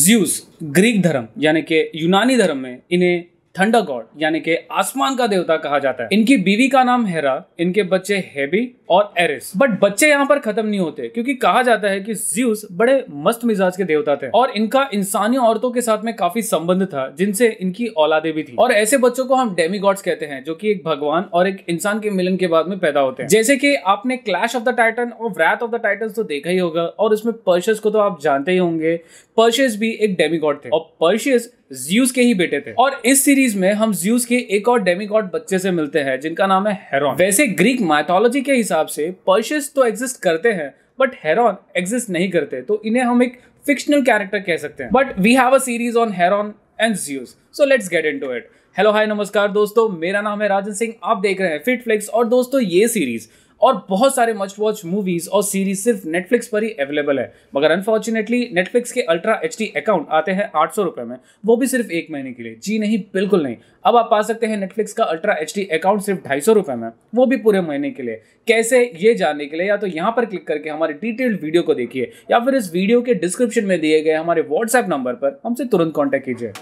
juice Greek धर्म यानी कि यूनानी धर्म में इन्हें थंडर गॉड यानी कि आसमान का देवता कहा जाता है इनकी बीवी का नाम हेरा इनके बच्चे हेबी और एरिस बट बच्चे यहाँ पर खत्म नहीं होते क्योंकि कहा जाता है कि ज्यूस बड़े मस्त मिजाज के देवता थे और इनका इंसानी औरतों के साथ में काफी संबंध था जिनसे इनकी औलादे भी थी और ऐसे बच्चों को हम डेमी गॉड्स कहते हैं जो की एक भगवान और एक इंसान के मिलन के बाद में पैदा होते हैं जैसे की आपने क्लैश ऑफ द टाइटन और व्रैथ ऑफ द टाइटन तो देखा ही होगा और उसमें पर्शियस को तो आप जानते ही होंगे पर्शियस भी एक डेमी गॉड थे और पर्शियस ज्यूस के ही बेटे थे और इस सीरीज में हम ज्यूस के एक और डेमिगॉड बच्चे से मिलते हैं जिनका नाम है हेरोन वैसे ग्रीक माइथोलॉजी के हिसाब से पर्शियस तो एग्जिस्ट करते हैं बट हेरोन एग्जिस्ट नहीं करते तो इन्हें हम एक फिक्शनल कैरेक्टर कह सकते हैं but we have a series on Heron and Zeus so let's get into it hello hi नमस्कार दोस्तों मेरा नाम है राजन सिंह आप देख रहे हैं फिट फ्लिक्स और दोस्तों ये सीरीज़ और बहुत सारे मस्ट वॉच मूवीज और सीरीज सिर्फ नेटफ्लिक्स पर ही अवेलेबल है मगर अनफॉर्चुनेटली नेटफ्लिक्स के अल्ट्रा एच अकाउंट आते हैं आठ रुपए में वो भी सिर्फ एक महीने के लिए जी नहीं बिल्कुल नहीं अब आप पा सकते हैं नेटफ्लिक्स का अल्ट्रा एच अकाउंट सिर्फ ढाई रुपए में वो भी पूरे महीने के लिए कैसे ये जानने के लिए या तो यहाँ पर क्लिक करके हमारे डिटेल्ड वीडियो को देखिए या फिर इस वीडियो के डिस्क्रिप्शन में दिए गए हमारे व्हाट्सएप नंबर पर हमसे तुरंत कॉन्टेक्ट कीजिए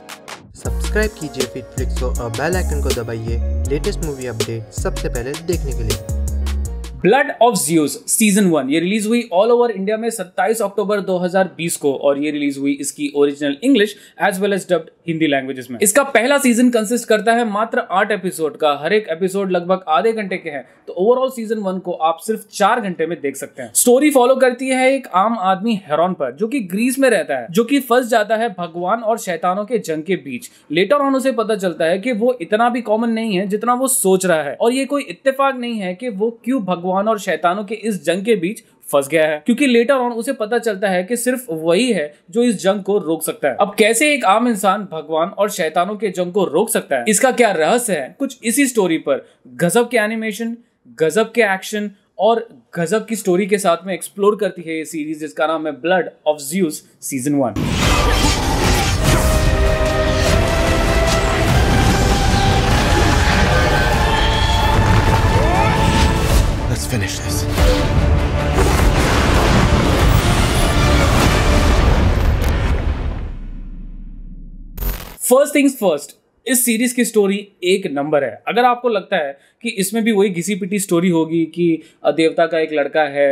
सब्सक्राइब कीजिए फिटफ्लिक्स को और बेल आइकन को दबाइए लेटेस्ट मूवी अपडेट सबसे पहले देखने के लिए blood of Zeus season one ये रिलीज हुई ऑल ओवर इंडिया में 27 अक्टूबर 2020 को और ये रिलीज हुई इसकी original English as well as dubbed Hindi languages में इसका पहला सीजन कंसिस्ट करता है मात्र आठ एपिसोड का हर एक एपिसोड लगभग आधे घंटे के हैं तो ओवरऑल सीजन वन को आप सिर्फ चार घंटे में देख सकते हैं स्टोरी फॉलो करती है एक आम आदमी हेरोन पर जो कि ग्रीस में रहता है जो कि फंस जाता है भगवान और शैतानों के जंग के बीच लेटर ऑन उसे पता चलता है की वो इतना भी कॉमन नहीं है जितना वो सोच रहा है और ये कोई इत्तेफाक नहीं है की वो क्यूँ भगवान और शैतानों के इस जंग के बीच फंस गया है क्योंकि लेटर ऑन उसे पता चलता है कि सिर्फ वही है जो इस जंग को रोक सकता है अब कैसे एक आम इंसान भगवान और शैतानों के जंग को रोक सकता है इसका क्या रहस्य है कुछ इसी स्टोरी पर गजब के एनिमेशन गजब के एक्शन और गजब की स्टोरी के साथ में एक्सप्लोर करती है ये सीरीज जिसका नाम है blood of Zeus season one first things first इस सीरीज की स्टोरी एक नंबर है अगर आपको लगता है कि इसमें भी वही घिसी पिटी स्टोरी होगी कि देवता का एक लड़का है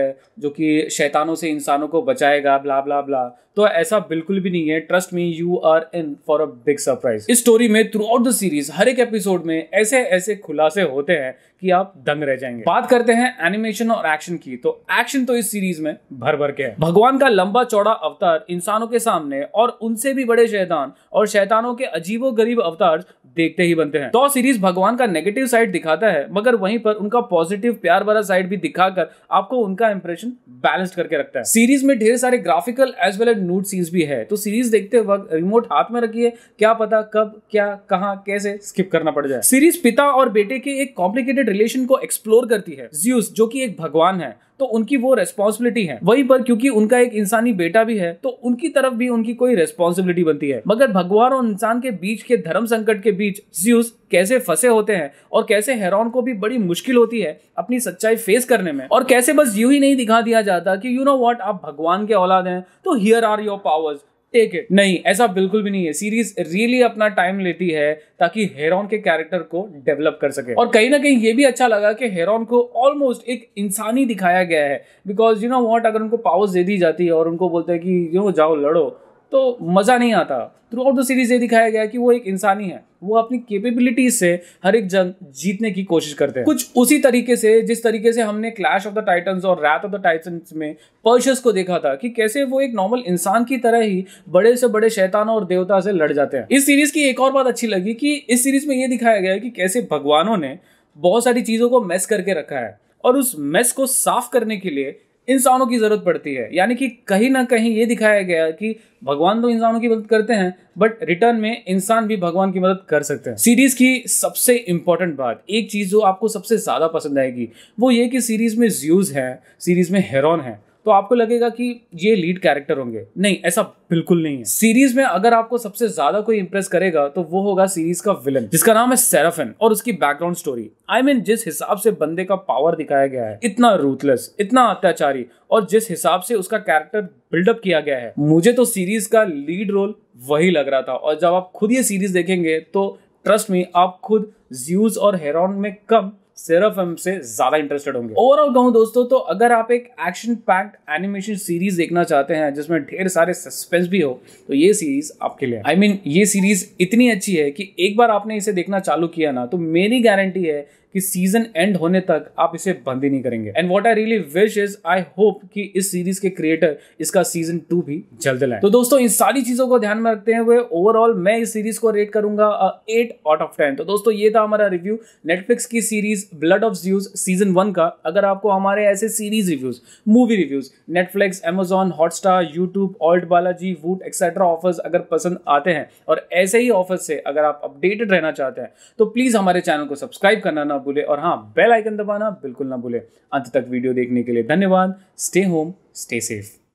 जो कि शैतानों से इंसानों को बचाएगा ब्ला ब्ला ब्ला तो ऐसा बिल्कुल भी नहीं है trust me you are in for a big surprise इस स्टोरी में थ्रू आउट द सीरीज हर एक एपिसोड में ऐसे ऐसे खुलासे होते हैं कि आप दंग रह जाएंगे बात करते हैं एनिमेशन और एक्शन की तो एक्शन तो इस सीरीज में भर भर के है भगवान का लंबा चौड़ा अवतार इंसानों के सामने और उनसे भी बड़े शैतान और शैतानों के अजीबो गरीब अवतार देखते ही बनते हैं तो सीरीज भगवान का नेगेटिव साइड दिखाता है मगर वहीं पर उनका पॉजिटिव प्यार वाला साइड भी दिखाकर आपको उनका इंप्रेशन बैलेंस करके रखता है सीरीज में ढेर सारे graphical as well as nude scenes भी है तो सीरीज देखते वक्त रिमोट हाथ में रखिए क्या पता कब क्या कहा कैसे स्किप करना पड़ जाए सीरीज पिता और बेटे के एक कॉम्प्लिकेटेड एंड रिलेशन को एक्सप्लोर करती है ज्यूस जो कि एक भगवान है तो उनकी वो रेस्पॉन्सिबिलिटी है वहीं पर क्योंकि उनका एक इंसानी बेटा भी है तो उनकी तरफ भी उनकी कोई रेस्पॉन्सिबिलिटी बनती है मगर भगवान और इंसान के बीच के धर्म संकट के बीच ज्यूस कैसे फंसे होते हैं और कैसे हेरॉन को भी बड़ी मुश्किल होती है अपनी सच्चाई फेस करने में और कैसे बस यू ही नहीं दिखा दिया जाता कि यू नो वॉट आप भगवान के औलाद हैं तो here are your powers take it नहीं ऐसा बिल्कुल भी नहीं है सीरीज रियली अपना टाइम लेती है ताकि हेरॉन के कैरेक्टर को डेवलप कर सके और कहीं ना कहीं ये भी अच्छा लगा कि हेरॉन को ऑलमोस्ट एक इंसानी दिखाया गया है बिकॉज यू नो वॉट अगर उनको पावर्स दे दी जाती है और उनको बोलते हैं कि यू नो जाओ लड़ो तो मज़ा नहीं आता थ्रू आउट द सीरीज़ ये दिखाया गया कि वो एक इंसान ही है वो अपनी कैपेबिलिटीज से हर एक जंग जीतने की कोशिश करते हैं कुछ उसी तरीके से जिस तरीके से हमने क्लैश ऑफ द टाइटन्स और रैथ ऑफ द टाइटन्स में पर्शस को देखा था कि कैसे वो एक नॉर्मल इंसान की तरह ही बड़े से बड़े शैतानों और देवता से लड़ जाते हैं इस सीरीज़ की एक और बात अच्छी लगी कि इस सीरीज़ में ये दिखाया गया है कि कैसे भगवानों ने बहुत सारी चीज़ों को मैस करके रखा है और उस मैस को साफ करने के लिए इंसानों की ज़रूरत पड़ती है यानी कि कहीं ना कहीं ये दिखाया गया कि भगवान तो इंसानों की मदद करते हैं बट रिटर्न में इंसान भी भगवान की मदद कर सकते हैं सीरीज़ की सबसे इंपॉर्टेंट बात एक चीज़ जो आपको सबसे ज़्यादा पसंद आएगी वो ये कि सीरीज़ में ज्यूज़ है सीरीज़ में हेरॉन है तो आपको लगेगा कि ये लीड कैरेक्टर होंगे नहीं ऐसा बिल्कुल नहीं है सीरीज में अगर आपको सबसे ज्यादा कोई इंप्रेस करेगा तो वो होगा सीरीज का विलन जिसका नाम है सेराफिन और उसकी background story I I mean mean, जिस हिसाब से बंदे का पावर दिखाया गया है इतना रूथलेस इतना अत्याचारी और जिस हिसाब से उसका कैरेक्टर बिल्डअप किया गया है मुझे तो सीरीज का लीड रोल वही लग रहा था और जब आप खुद ये सीरीज देखेंगे तो ट्रस्ट में आप खुद ज्यूज और हेरॉन में कम सिर्फ हमसे ज्यादा इंटरेस्टेड होंगे ओवरऑल कहूँ दोस्तों तो अगर आप एक एक्शन पैक्ड एनिमेशन सीरीज देखना चाहते हैं जिसमें ढेर सारे सस्पेंस भी हो तो ये सीरीज आपके लिए आई मीन ये सीरीज इतनी अच्छी है कि एक बार आपने इसे देखना चालू किया ना तो मेरी गारंटी है कि सीजन एंड होने तक आप इसे बंद ही नहीं करेंगे and what I really wish is I hope कि इस सीरीज के क्रिएटर इसका सीजन टू भी जल्द लाए तो दोस्तों इन सारी चीजों को ध्यान में रखते हुए ओवरऑल मैं इस सीरीज को रेट करूंगा एट आउट ऑफ टेन तो दोस्तों ये था हमारा रिव्यू नेटफ्लिक्स की series blood of Zeus season one का अगर आपको हमारे ऐसे series reviews movie reviews Netflix Amazon Hotstar YouTube Alt Balaji Voot etcetera offers अगर पसंद आते हैं और ऐसे ही ऑफर्स से अगर आप अपडेटेड रहना चाहते हैं तो प्लीज हमारे चैनल को सब्सक्राइब करना ना ना भूले और हाँ बेल आइकन दबाना बिल्कुल ना भूले अंत तक वीडियो देखने के लिए धन्यवाद स्टे होम स्टे सेफ़